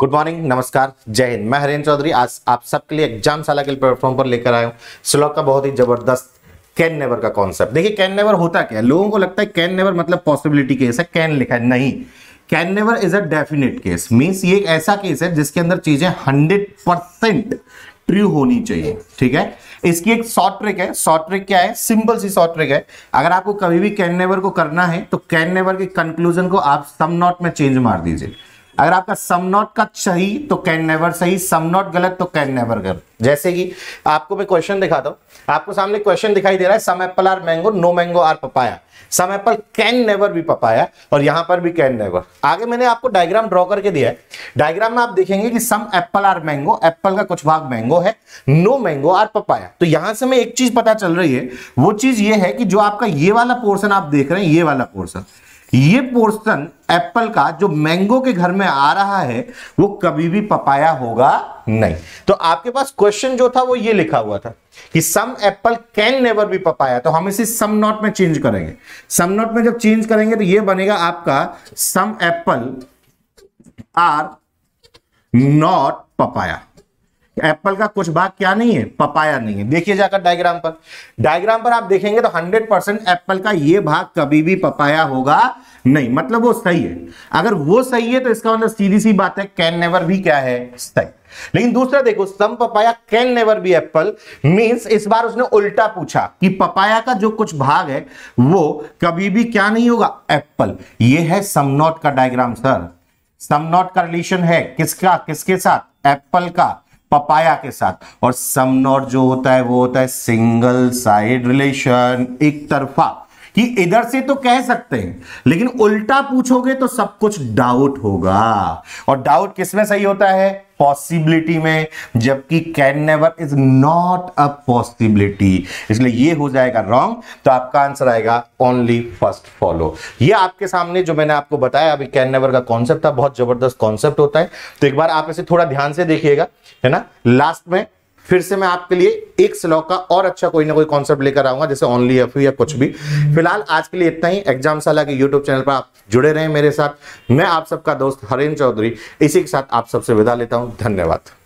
good morning नमस्कार जय हिंद मैं हरेन चौधरी आज आप सबके लिए एग्जाम साला के प्लेटफॉर्म पर लेकर आया हूँ स्लॉक का बहुत ही जबरदस्त कैन नेवर का कॉन्सेप्ट देखिए कैन नेवर होता क्या है लोगों को लगता है कैन नेवर मतलब पॉसिबिलिटी केस है कैन लिखा है नहीं can never is a definite case means ये एक ऐसा केस है जिसके अंदर चीजें हंड्रेड परसेंट ट्रू होनी चाहिए ठीक है इसकी एक शॉर्ट ट्रिक है शॉर्ट ट्रिक क्या है सिंपल सी शॉर्ट ट्रिक है अगर आपको कभी भी कैन नेवर को करना है तो कैन नेवर के कंक्लूजन को आप सम नॉट में चेंज मार दीजिए अगर आपका सम नॉट का सही तो कैन नेवर सही सम नॉट गलत तो कैन नेवर गलत जैसे कि आपको मैं क्वेश्चन दिखाता हूं आपको सामने क्वेश्चन दिखाई दे रहा है some apple are mango no mango are papaya some apple can never भी पपाया और यहां पर भी कैन नेवर आगे मैंने आपको डायग्राम ड्रॉ करके दिया है डायग्राम में आप देखेंगे कि some apple are mango apple का कुछ भाग मैंगो है नो मैंगो आर पपाया तो यहां से मैं एक चीज पता चल रही है वो चीज ये है कि जो आपका ये वाला पोर्सन आप देख रहे हैं ये वाला पोर्सन ये पोर्शन एप्पल का जो मैंगो के घर में आ रहा है वो कभी भी पपाया होगा नहीं तो आपके पास क्वेश्चन जो था वो ये लिखा हुआ था कि some apple can never be papaya तो हम इसे सम नॉट में चेंज करेंगे सम नॉट में जब चेंज करेंगे तो ये बनेगा आपका some apple are not papaya apple का कुछ भाग क्या नहीं है पपाया नहीं है देखिए जाकर डायग्राम पर डायग्राम पर आप देखेंगे तो 100 परसेंट एप्पल का ये भाग कभी भी पपाया होगा नहीं मतलब वो सही है अगर वो सही है तो इसका मतलब सीधी सी बात है कैन नेवर भी क्या है सही लेकिन दूसरा देखो some papaya can never be apple means इस बार उसने उल्टा पूछा कि पपाया का जो कुछ भाग है वो कभी भी क्या नहीं होगा एप्पल ये है सम नॉट का डायग्राम सर सम नॉट का रिलेशन है किसका किसके साथ एप्पल का पपाया के साथ और समनॉट जो होता है वो होता है सिंगल साइड रिलेशन एक तरफा कि इधर से तो कह सकते हैं लेकिन उल्टा पूछोगे तो सब कुछ डाउट होगा और डाउट किसमें सही होता है पॉसिबिलिटी में जबकि can never is not a possibility इसलिए ये हो जाएगा रॉन्ग तो आपका आंसर आएगा ओनली फर्स्ट फॉलो ये आपके सामने जो मैंने आपको बताया अभी कैन नेवर का कॉन्सेप्ट था बहुत जबरदस्त कॉन्सेप्ट होता है तो एक बार आप इसे थोड़ा ध्यान से देखिएगा है ना लास्ट में फिर से मैं आपके लिए एक स्लॉक का और अच्छा कोई ना कोई कॉन्सेप्ट लेकर आऊंगा जैसे ओनली एफ या कुछ भी फिलहाल आज के लिए इतना ही एग्जाम साला के यूट्यूब चैनल पर आप जुड़े रहे मेरे साथ मैं आप सबका दोस्त हरेन चौधरी इसी के साथ आप सबसे विदा लेता हूँ धन्यवाद